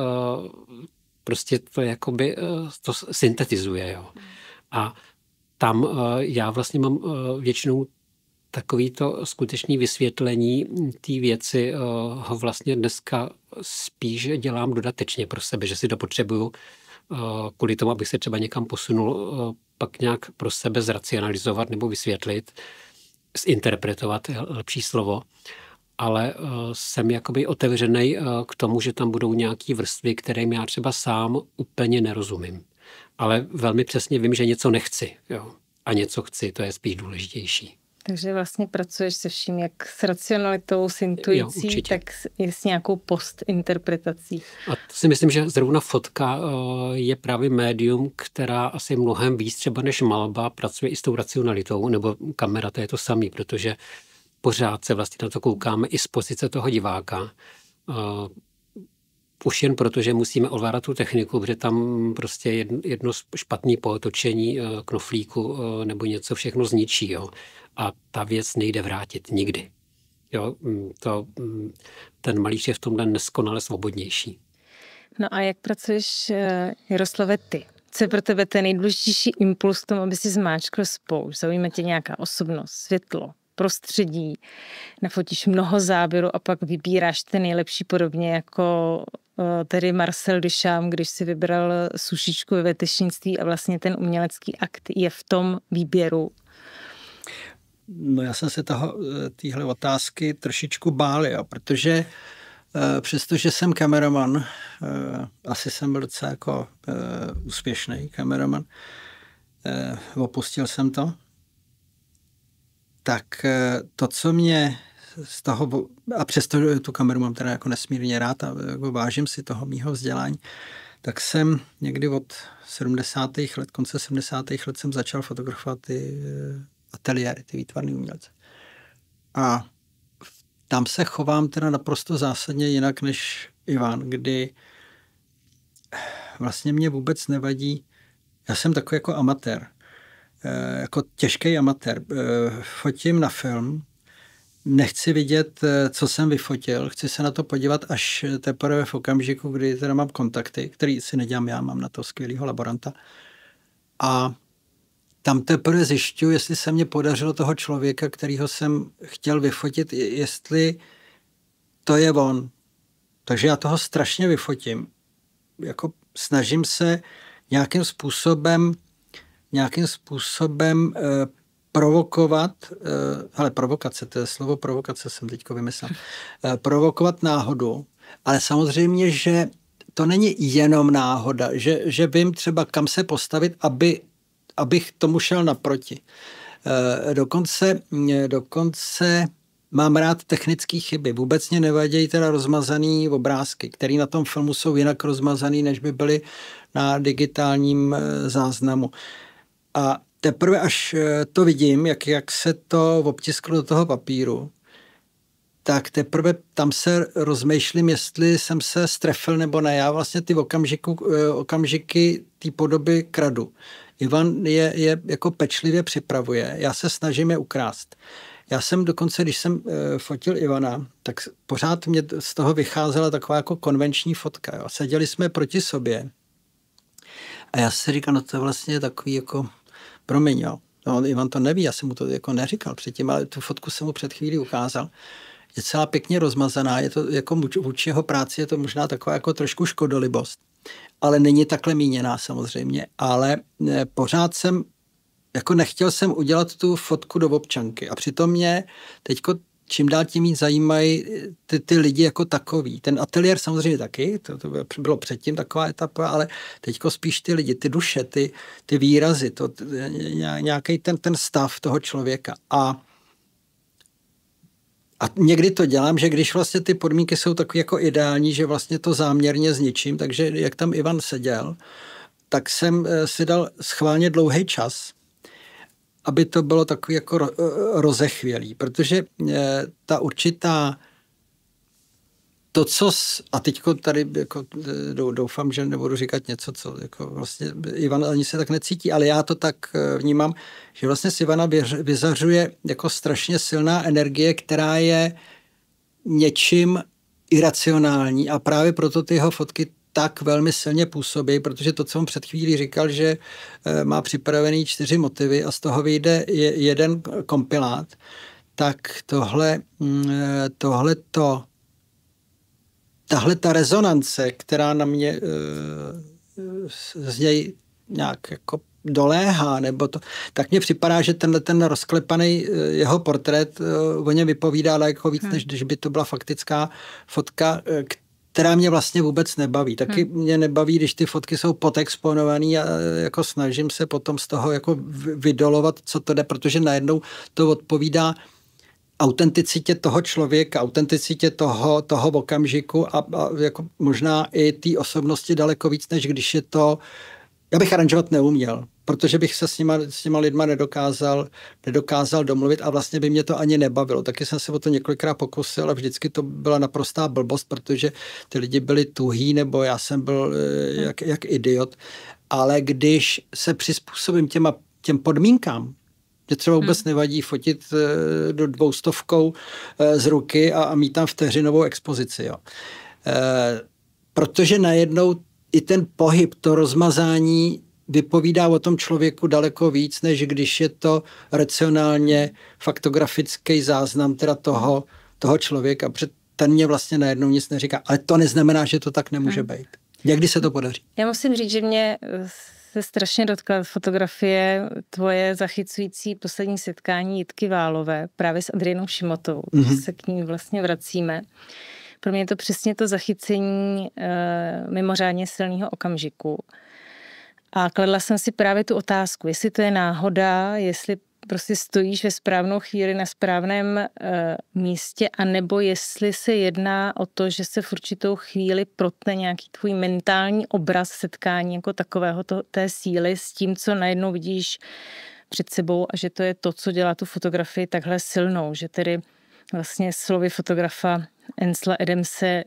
prostě to jakoby eh, to syntetizuje. Jo. A tam já vlastně mám většinou takový to skutečný vysvětlení té věci ho vlastně dneska spíš dělám dodatečně pro sebe, že si to potřebuju kvůli tomu, abych se třeba někam posunul, pak nějak pro sebe zracionalizovat nebo vysvětlit, zinterpretovat je lepší slovo ale uh, jsem jakoby otevřený uh, eh, k tomu, že tam budou nějaké vrstvy, kterým já třeba sám úplně nerozumím. Ale velmi přesně vím, že něco nechci jo? a něco chci, to je spíš důležitější. Takže vlastně pracuješ se vším, jak s racionalitou, s intuicí, jo, tak i s nějakou postinterpretací. A to si myslím, že zrovna fotka eh, je právě médium, která asi mnohem víc třeba než malba pracuje i s tou racionalitou, nebo kamera, to je to samý, protože pořád se vlastně na to koukáme i z pozice toho diváka. Eh, už jen proto, že musíme ovládat tu techniku, protože tam prostě jedno špatné potočení eh, knoflíku eh, nebo něco všechno zničí. Jo. A ta věc nejde vrátit nikdy. Jo, mm, to, mm, ten malíř je v tomhle neskonale svobodnější. No a jak pracuješ, Jaroslave, ty? Co je pro tebe ten nejdůležitější impuls k tomu, aby si zmáčkl spolu? Zaujíme tě nějaká osobnost, světlo, prostředí, nafotíš mnoho záběrů a pak vybíráš ty nejlepší podobně jako eh, tedy Marcel Duchamp, když si vybral sušičku ve vetešnictví a vlastně ten umělecký akt je v tom výběru. No já jsem se toho, eh, téhle otázky trošičku bál, jo, protože eh, přestože jsem kameraman, asi jsem byl docela jako úspěšný kameraman, opustil jsem to, tak eh, to, co mě z toho, a přesto tu kameru mám teda jako nesmírně rád a eh, jako vážím si toho mýho vzdělání, tak jsem někdy od 70. let, konce 70. let jsem začal fotografovat ty eh, ateliéry, ty výtvarné umělce. A tam se chovám teda naprosto zásadně jinak než Ivan, kdy vlastně mě vůbec nevadí, já jsem takový jako amatér, Eh, jako těžký amatér. Eh, fotím na film, nechci vidět, eh, co jsem vyfotil, chci se na to podívat až teprve v okamžiku, kdy teda mám kontakty, který si nedělám já, mám na to skvělého laboranta. A tam teprve zjišťuji, jestli se mě podařilo toho člověka, kterého jsem chtěl vyfotit, jestli to je on. Takže já toho strašně vyfotím. Jako snažím se nějakým způsobem nějakým způsobem eh, provokovat, eh, ale provokace, to je slovo provokace, jsem teď vymyslel, eh, provokovat náhodu, ale samozřejmě, že to není jenom náhoda, že, že vím třeba, kam se postavit, aby, abych tomu šel naproti. Dokonce, dokonce mám rád technické chyby. Vůbec mě nevadějí teda rozmazaný obrázky, které na tom filmu jsou jinak rozmazaný, než by byly na digitálním záznamu. Uh, a teprve až eh, to vidím, jak, jak se to obtisklo do toho papíru, tak teprve tam se rozmýšlím, jestli jsem se strefil nebo ne. Já vlastně ty okamžiku, eh, okamžiky té podoby kradu. Ivan je, je jako pečlivě připravuje, já se snažím je ukrást. Já jsem dokonce, když jsem eh, fotil Ivana, tak pořád mě z toho vycházela taková jako konvenční fotka. Jo. Seděli jsme proti sobě a já si říkám, no to je vlastně takový jako promiň, jo. No, Ivan to neví, já jsem mu to jako neříkal předtím, ale tu fotku jsem mu před chvílí ukázal. Je celá pěkně rozmazaná, je to jako vůči jeho práci je to možná taková jako trošku škodolibost, ale není takhle míněná samozřejmě, ale eh, pořád jsem jako nechtěl jsem udělat tu fotku do občanky a přitom mě teďko čím dál tím víc zajímají eh, ty, ty lidi jako takový. Ten ateliér samozřejmě taky, to, to bylo předtím taková etapa, ale teďko spíš ty lidi, ty duše, ty, ty výrazy, to, eh, nějaký ten, ten stav toho člověka. A a někdy to dělám, že když vlastně ty podmínky jsou takové jako ideální, že vlastně to záměrně zničím, takže jak tam Ivan seděl, tak jsem eh, si dal schválně dlouhý čas, aby to bylo takový jako eh, rozechvělý, protože eh, ta určitá to, co, s, a teď tady jako eh, doufám, že nebudu říkat něco, co jako vlastně Ivan ani se tak necítí, ale já to tak vnímám, že vlastně z Ivana vyzařuje jako strašně silná energie, která je něčím iracionální a právě proto ty jeho fotky tak velmi silně působí, protože to, co on před chvílí říkal, že eh, má připravený čtyři motivy a z toho vyjde jeden kompilát, tak tohle, mm, eh, tohle to, tahle ta rezonance, která na mě eh, z něj nějak jako doléhá, nebo to, tak mně připadá, že tenhle ten rozklepaný jeho portrét o něm vypovídá daleko víc, hmm. než když by to byla faktická fotka, která mě vlastně vůbec nebaví. Taky hmm. mě nebaví, když ty fotky jsou podexponované a jako snažím se potom z toho jako vydolovat, co to jde, protože najednou to odpovídá autenticitě toho člověka, autenticitě toho, toho okamžiku a, a jako možná i té osobnosti daleko víc, než když je to, já bych aranžovat neuměl protože bych se s nima, s těma lidma nedokázal, nedokázal domluvit a vlastně by mě to ani nebavilo. Taky jsem se o to několikrát pokusil a vždycky to byla naprostá blbost, protože ty lidi byli tuhý nebo já jsem byl eh, jak, jak idiot. Ale když se přizpůsobím těma, těm podmínkám, mě třeba vůbec hmm. nevadí fotit eh, do dvoustovkou eh, z ruky a, a mít tam vteřinovou expozici. Jo. E, protože najednou i ten pohyb, to rozmazání vypovídá o tom člověku daleko víc, než když je to racionálně faktografický záznam teda toho, toho člověka. Před ten mě vlastně najednou nic neříká. Ale to neznamená, že to tak nemůže hmm. být. Někdy se to podaří. Já musím říct, že mě eh, se strašně dotkla fotografie tvoje zachycující poslední setkání Jitky Válové právě s Adrienou Šimotovou. Mm-hmm. Se k ní vlastně vracíme. Pro mě je to přesně to zachycení e, mimořádně silného okamžiku. A kladla jsem si právě tu otázku, jestli to je náhoda, jestli prostě stojíš ve správnou chvíli na správném e, místě, anebo jestli se jedná o to, že se v určitou chvíli protne nějaký tvůj mentální obraz setkání jako takového to, té síly s tím, co najednou vidíš před sebou a že to je to, co dělá tu fotografii takhle silnou, že tedy vlastně slovy fotografa Ensla Edemse, eh,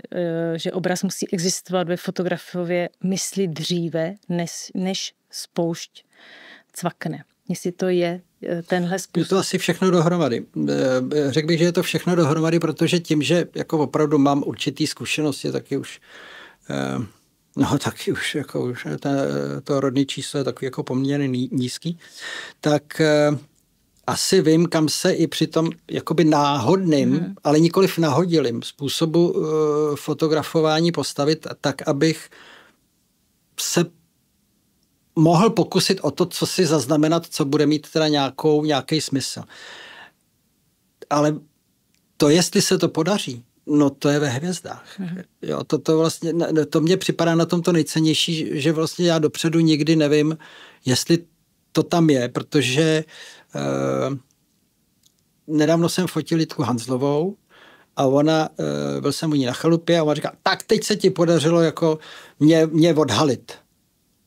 že obraz musí existovat ve fotografově mysli dříve, než, než spoušť cvakne. Jestli to je eh, tenhle způsob. Je to asi všechno dohromady. Eh, řekl bych, že je to všechno dohromady, protože tím, že jako opravdu mám určitý zkušenosti, taky už no taky už, jako už ta, to rodné číslo je takový jako poměrně nízký, tak asi vím, kam se i při tom jakoby náhodným, hmm. ale nikoliv nahodilým způsobu uh, fotografování postavit tak, abych se mohl pokusit o to, co si zaznamenat, co bude mít teda nějakou, nějaký smysl. Ale to, jestli se to podaří, no to je ve hvězdách. Mm-hmm. Jo, to, to vlastně, to mě připadá na tom to nejcennější, že vlastně já dopředu nikdy nevím, jestli to tam je, protože uh, nedávno jsem fotil Jitku Hanzlovou a ona, uh, byl jsem u ní na chalupě a ona říká, tak teď se ti podařilo jako mě, mě odhalit.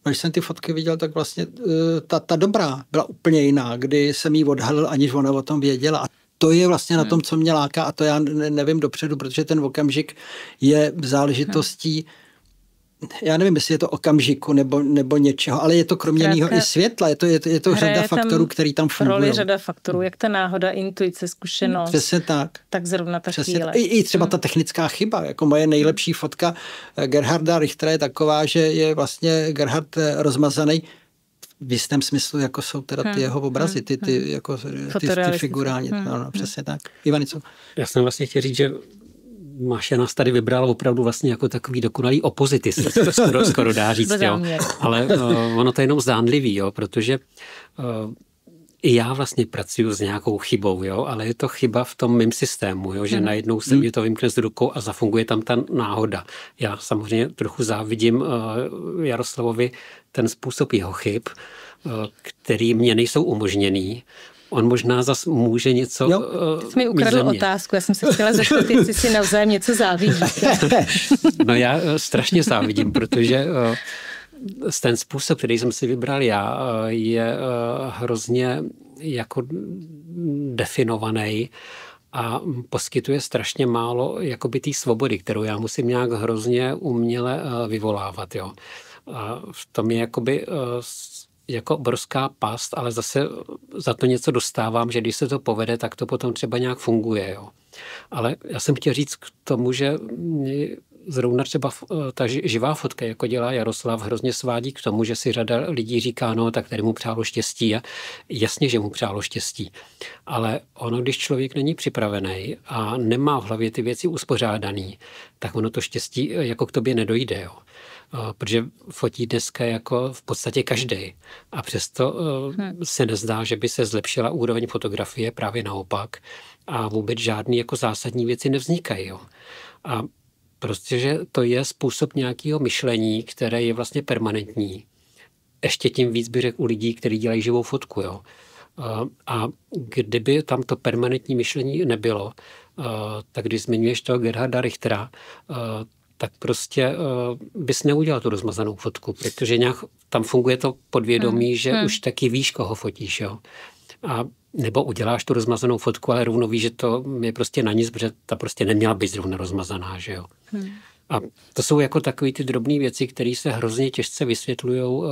No, když jsem ty fotky viděl, tak vlastně uh, ta, ta dobrá byla úplně jiná, kdy jsem jí odhalil, aniž ona o tom věděla. A to je vlastně na hmm. tom, co mě láká a to já nevím dopředu, protože ten okamžik je záležitostí já nevím, jestli je to okamžiku nebo, nebo něčeho, ale je to kromě Krátka, mýho i světla, je to, je to, je to řada faktorů, který tam fungují. Roli řada faktorů, jak ta náhoda, intuice, zkušenost. Přesně tak. Tak zrovna ta Přesně chvíle. I, I třeba hmm. ta technická chyba, jako moje nejlepší hmm. fotka eh, Gerharda Richtera je taková, že je vlastně Gerhard eh, rozmazaný v jistém smyslu, jako jsou teda ty hmm. jeho obrazy, hmm. ty, ty, jako, eh, ty, ty figurální. Hmm. No, no, přesně tak. Ivanico. Já jsem vlastně chtěl říct, že Maša nás tady vybral opravdu vlastně jako takový dokonalý to skoro, skoro dá říct. jo. Ale uh, ono to je jenom zdánlivý, jo, protože uh, i já vlastně pracuji s nějakou chybou, jo, ale je to chyba v tom mém systému, jo, že hmm. najednou se mhm. mi to vymkne z rukou a zafunguje tam ta náhoda. Já samozřejmě trochu závidím uh, Jaroslavovi ten způsob jeho chyb, uh, který mě nejsou umožněný, On možná zas může něco... Jo. Uh, Jsi mi ukradl otázku, já jsem se chtěla zeptat, jestli si navzájem něco závidíte. no já eh, strašně závidím, protože uh, ten způsob, který jsem si vybral já, uh, je uh, hrozně jako definovaný a poskytuje strašně málo jakoby té svobody, kterou já musím nějak hrozně uměle vyvolávat. Jo. A v tom je jakoby jako obrovská past, ale zase za to něco dostávám, že když se to povede, tak to potom třeba nějak funguje. Jo. Ale já jsem chtěl říct k tomu, že zrovna třeba eh, ta živá fotka, jako dělá Jaroslav, hrozně svádí k tomu, že si řada lidí říká, no tak tady mu přálo štěstí a jasně, že mu přálo štěstí. Ale ono, když člověk není připravený a nemá v hlavě ty věci uspořádaný, tak ono to štěstí eh, jako k tobě nedojde. Jo. Eh, protože fotí dneska jako v podstatě každý. A přesto hmm. se nezdá, že by se zlepšila úroveň fotografie, právě naopak. A vůbec žádný jako zásadní věci nevznikají. Jo. A prostě, že to je způsob nějakého myšlení, které je vlastně permanentní. Ještě tím víc bych řekl u lidí, kteří dělají živou fotku. Jo. Eh, a kdyby tam to permanentní myšlení nebylo, tak když zmiňuješ toho Gerharda Richtera, tak prostě uh, bys neudělal tu rozmazanou fotku, protože nějak tam funguje to podvědomí, hmm. že hmm. už taky víš, koho fotíš. Jo? A nebo uděláš tu rozmazanou fotku, ale rovnou víš, že to je prostě na nic, protože ta prostě neměla být zrovna rozmazaná. Že jo? Hmm. A to jsou jako takové ty drobné věci, které se hrozně těžce vysvětlují uh,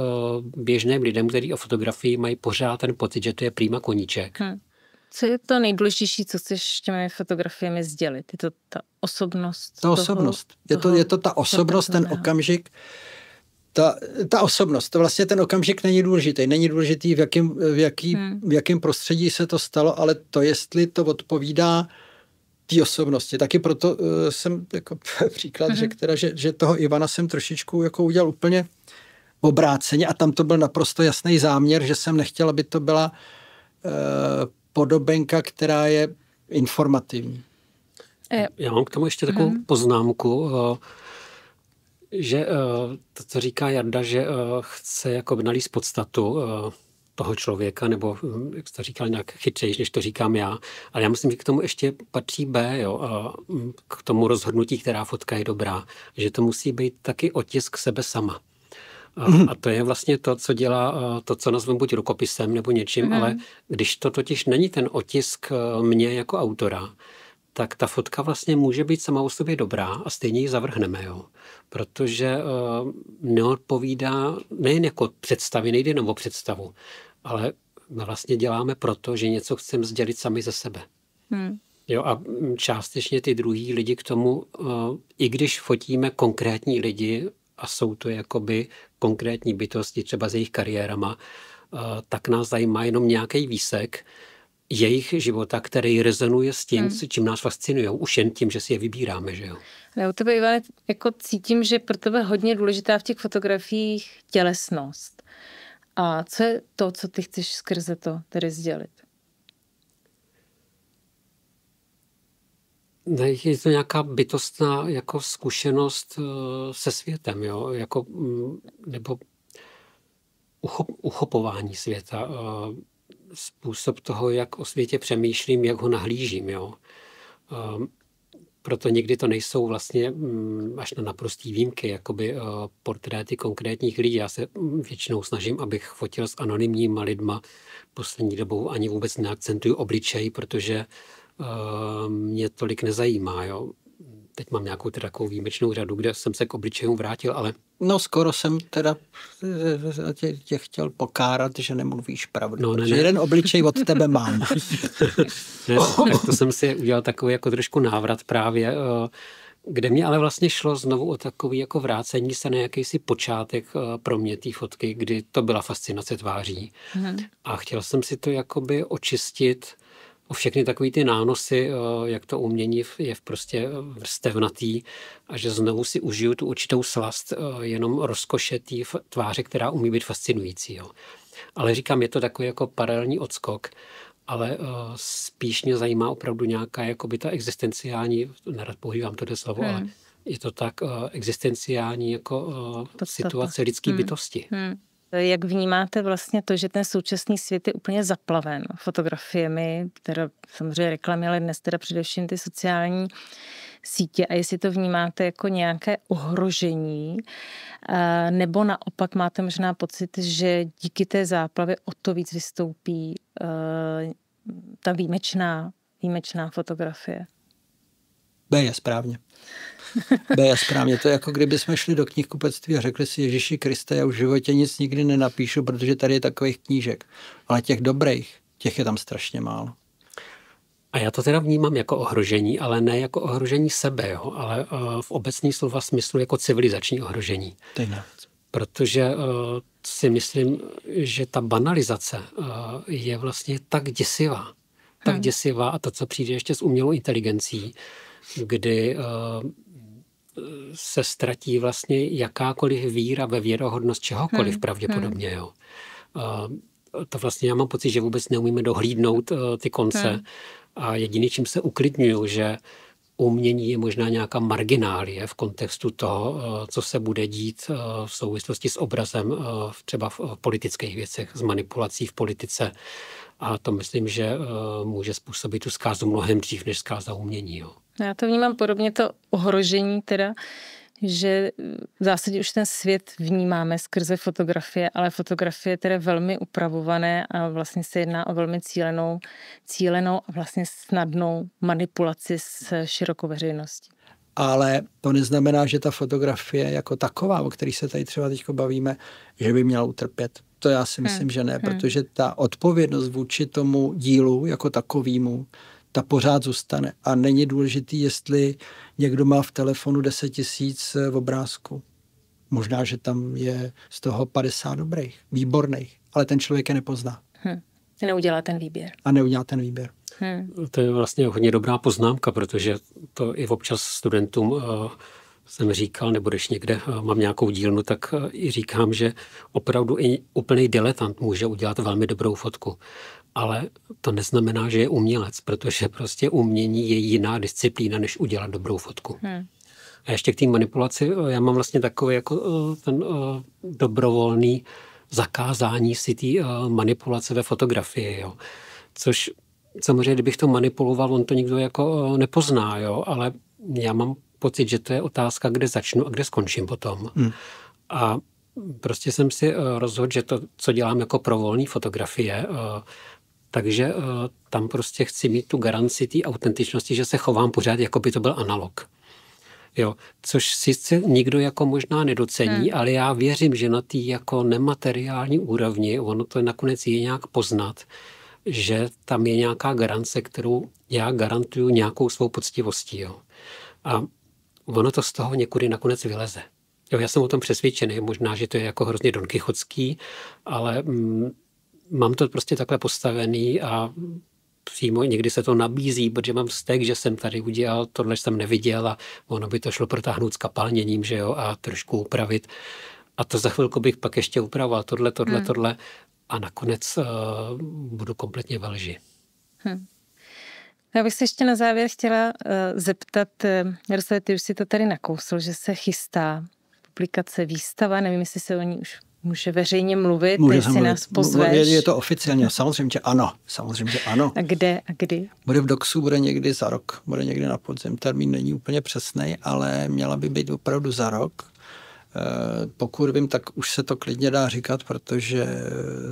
běžným lidem, kteří o fotografii mají pořád ten pocit, že to je prýma koníček. Hmm co je to nejdůležitější, co chceš těmi fotografiemi sdělit? Je to ta osobnost? Ta toho, osobnost. Je, toho, to, je to ta osobnost, ten okamžik. Ta, ta osobnost, to vlastně ten okamžik není důležitý. Není důležitý, v jakém, v, jaký, hmm. v jakém prostředí se to stalo, ale to, jestli to odpovídá té osobnosti. Taky proto uh, jsem jako příklad hmm řekl, teda, že, že toho Ivana jsem trošičku jako udělal úplně obráceně a tam to byl naprosto jasný záměr, že jsem nechtěl, aby to byla uh, podobenka, která je informativní. Eh, já mám k tomu ještě takovou hmm. poznámku, eh, že eh, to, co říká Jarda, že chce jako nalíst podstatu toho člověka, nebo hm, jak jste říkal, nějak chytřejší, než to říkám já. Ale já myslím, že k tomu ještě patří B, jo, a hm, k tomu rozhodnutí, která fotka je dobrá, že to musí být taky otisk sebe sama. A, a to je vlastně to, co dělá eh, to, co nazvám buď rukopisem nebo něčím, mm. ale když to totiž není ten otisk eh, mě jako autora, tak ta fotka vlastně může být sama o sobě dobrá a stejně ji zavrhneme, jo. Protože uh, neodpovídá nejen jako představy, nejde jenom o představu, ale my vlastně děláme proto, že něco chceme sdělit sami ze sebe. Hmm. Jo, a částečně ty druhý lidi k tomu, uh, i když fotíme konkrétní lidi, a jsou to jakoby konkrétní bytosti, třeba s jejich kariérama, eh, tak nás zajímá jenom nějaký výsek jejich života, který rezonuje s tím, hmm. čím nás fascinují, už jen tím, že si je vybíráme, že jo. Já u tebe, Ivane, jako cítím, že pro tebe hodně důležitá v těch fotografiích tělesnost. A co je to, co ty chceš skrze to tedy sdělit? Ne, je to nějaká bytostná jako zkušenost eh, se světem, jo? Jako, mm, nebo uchop, uchopování světa, eh, způsob toho, jak o světě přemýšlím, jak ho nahlížím. Jo? Eh, proto někdy to nejsou vlastně mm, až na naprostý výjimky, jakoby portréty konkrétních lidí. Já se mm, většinou snažím, abych fotil s anonymníma lidma. Poslední dobou ani vůbec neakcentuju obličej, protože Eh, mě tolik nezajímá. Jo. Teď mám nějakou teda takovou výjimečnou řadu, kde jsem se k obličejům vrátil, ale... No skoro jsem teda eh, tě, tě chtěl pokárat, že nemluvíš pravdu. No, ne, ne. Jeden obličej od tebe mám. ne, tak to jsem si udělal takový jako trošku návrat právě eh, kde mě ale vlastně šlo znovu o takový jako vrácení se na jakýsi počátek pro mě té fotky, kdy to byla fascinace tváří. Hmm. A chtěl jsem si to jakoby očistit O všechny takové ty nánosy, eh, jak to umění je v prostě eh, vrstevnatý a že znovu si užiju tu určitou slast eh, jenom rozkošetý v tváři, která umí být fascinující. Jo. Ale říkám, je to takový jako paralelní odskok, ale spíš mě zajímá opravdu nějaká jako by ta existenciální, nerad používám to slovo, hmm. ale je to tak existenciální jako Podstata. situace lidské hmm. bytosti. Hmm. Jak vnímáte vlastně to, že ten současný svět je úplně zaplaven fotografiemi, teda samozřejmě reklamy, ale dnes teda především ty sociální sítě a jestli to vnímáte jako nějaké ohrožení, eh, nebo naopak máte možná pocit, že díky té záplavě o to víc vystoupí eh, ta výjimečná, výjimečná fotografie. B je správně. B, správně. To je jako kdyby jsme šli do knihkupectví a řekli si, Ježíši Kriste, já už v životě nic nikdy nenapíšu, protože tady je takových knížek. Ale těch dobrých, těch je tam strašně málo. A já to teda vnímám jako ohrožení, ale ne jako ohrožení sebe, jo, ale uh, v obecní slova smyslu jako civilizační ohrožení. Tejná. Protože uh, si myslím, že ta banalizace uh, je vlastně tak děsivá. Hmm. Tak děsivá a to, co přijde ještě s umělou inteligencí, kdy uh, se ztratí vlastně jakákoliv víra ve věrohodnost čehokoliv hmm. pravděpodobně. Hmm. Jo. Eh, to vlastně já mám pocit, že vůbec neumíme dohlídnout eh, ty konce. Hmm. A jediný čím se uklidňuju, že umění je možná nějaká marginálie v kontextu toho, eh, co se bude dít v souvislosti s obrazem třeba v politických věcech, s manipulací v politice, a to myslím, že eh, může způsobit tu zkázu mnohem dřív než zkáza umění. Jo. Já to vnímám podobně, to ohrožení teda, že v zásadě už ten svět vnímáme skrze fotografie, ale fotografie je tedy velmi upravované a vlastně se jedná o velmi cílenou, cílenou a vlastně snadnou manipulaci s širokou veřejností. Ale to neznamená, že ta fotografie jako taková, o které se tady třeba teď bavíme, že by měla utrpět. To já si myslím, hmm. že ne, hmm. protože ta odpovědnost vůči tomu dílu jako takovýmu, ta pořád zůstane. A není důležitý, jestli někdo má v telefonu 10 tisíc eh, v obrázku. Možná, že tam je z toho 50 dobrých, výborných, ale ten člověk je nepozná. Hmm. Neudělá ten výběr. A neudělá ten výběr. Hmm. To je vlastně hodně dobrá poznámka, protože to i občas studentům uh, jsem říkal, nebo když někde eh, mám nějakou dílnu, tak eh, i říkám, že opravdu i úplný diletant může udělat velmi dobrou fotku. Ale to neznamená, že je umělec, protože prostě umění je jiná disciplína, než udělat dobrou fotku. Hmm. A ještě k té manipulaci, eh, já mám vlastně takový jako ten dobrovolný zakázání si té manipulace ve fotografii, jo. Což samozřejmě, kdybych to manipuloval, on to nikdo jako nepozná, jo, ale já mám pocit, že to je otázka, kde začnu a kde skončím potom. Hmm. A prostě jsem si eh, rozhodl, že to, co dělám jako provolní fotografie, eh, takže eh, tam prostě chci mít tu garanci té autentičnosti, že se chovám pořád, jako by to byl analog. Jo, což sice nikdo jako možná nedocení, hmm. ale já věřím, že na té jako nemateriální úrovni ono to nakonec je nějak poznat, že tam je nějaká garance, kterou já garantuju nějakou svou poctivostí. Jo. A ono to z toho někudy nakonec vyleze. Jo, já jsem o tom přesvědčený, možná, že to je jako hrozně donkychotský, ale mm, mám to prostě takhle postavený a přímo někdy se to nabízí, protože mám vztek, že jsem tady udělal tohle, jsem neviděl a ono by to šlo protáhnout s kapalněním, že jo, a trošku upravit. A to za chvilku bych pak ještě upravoval tohle, tohle, hmm. tohle a nakonec uh, budu kompletně ve lži. Hmm. Já bych se ještě na závěr chtěla eh, zeptat, eh, Jaroslav, ty už si to tady nakousl, že se chystá publikace, výstava, nevím, jestli se o ní už může veřejně mluvit, může jestli mluvit. nás pozveš. Je to oficiálně, samozřejmě ano, samozřejmě ano. A kde a kdy? Bude v Doxu, bude někdy za rok, bude někdy na podzim, termín není úplně přesný, ale měla by být opravdu za rok Eh, pokud vím, tak už se to klidně dá říkat, protože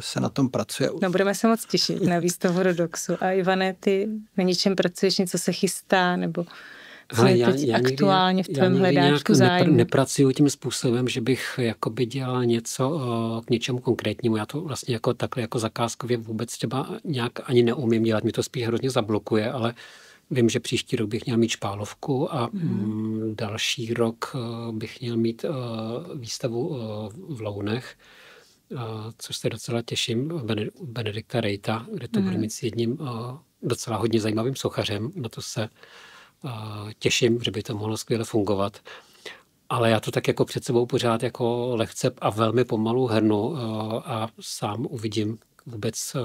se na tom pracuje. No budeme se moc těšit na toho Rodoxu. A Ivane, ty na něčem pracuješ, něco se chystá, nebo co je teď já, aktuálně někdy, v tvém hledáčku zájmu? Nepr- nepracuju tím způsobem, že bych jakoby dělal něco eh, k něčemu konkrétnímu. Já to vlastně jako takhle jako zakázkově vůbec třeba nějak ani neumím dělat. Mě to spíš hrozně zablokuje, ale Vím, že příští rok bych měl mít špálovku a mhm. mm. další rok eh, bych měl mít eh, výstavu eh, v Lounech, což se docela těším, Benedikta Rejta, kde to mm. bude mhm. mít s jedním docela hodně zajímavým sochařem. Na to se těším, že by to mohlo skvěle fungovat. Ale já to tak jako před sebou pořád jako lehce a velmi pomalu hrnu a sám uvidím vůbec,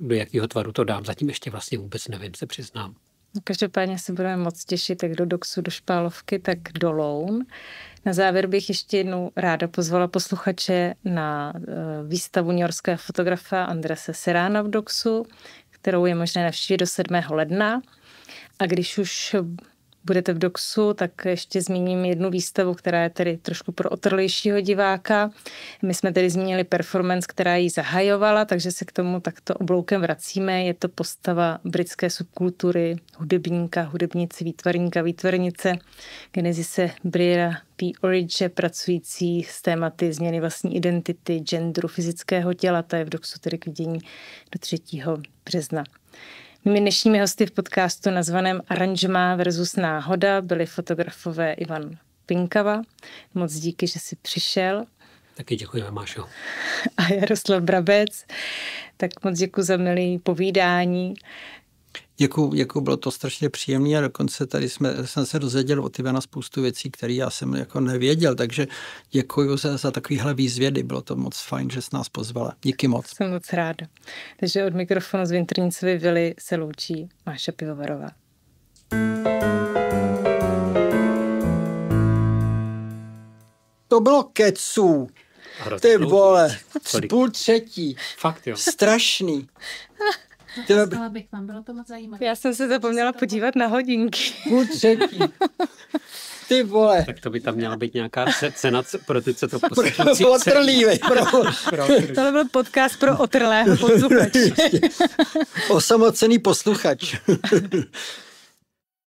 do jakého tvaru to dám. Zatím ještě vlastně vůbec nevím, se přiznám. No, každopádně se budeme moc těšit jak do Doxu, do Špálovky, tak do Loun. Na závěr bych ještě jednou ráda pozvala posluchače na eh, výstavu New Yorkského fotografa Andrese Serána v Doxu, kterou je možné navštívit do 7. ledna. A když už budete v DOXu, tak ještě zmíním jednu výstavu, která je tedy trošku pro otrlejšího diváka. My jsme tedy zmínili performance, která ji zahajovala, takže se k tomu takto obloukem vracíme. Je to postava britské subkultury, hudebníka, hudebnice, výtvarníka, výtvarnice, genezise Briera P. Orridge, pracující s tématy změny vlastní identity, genderu, fyzického těla. to je v DOXu tedy k vidění do 3. března. Mými dnešními hosty v podcastu nazvaném Aranžma versus náhoda byli fotografové Ivan Pinkava. Moc díky, že jsi přišel. Taky děkujeme, Mášo. A Jaroslav Brabec. Tak moc děkuji za milý povídání. Děkuju, jako, jako děkuju, bylo to strašně příjemné a dokonce tady jsme, jsem se dozvěděl od Ivana spoustu věcí, které já jsem jako nevěděl, takže děkuji za, za takovýhle výzvědy, bylo to moc fajn, že jsi nás pozvala. Díky moc. Jsem moc ráda. Takže od mikrofonu z Vintrnicovy Vily se loučí Máša Pivovarová. To bylo keců. Ty vole, půl třetí. Fakt jo. Strašný. Chtěla by... bych vám, bylo to moc zajímavé. Já jsem se zapomněla podívat na hodinky. Půl třetí. Ty vole. Tak to by tam měla být nějaká cena pro ty, co to poslouchají. Pro otrlý, pro Tohle byl podcast pro otrlého posluchače. Osamocený posluchač.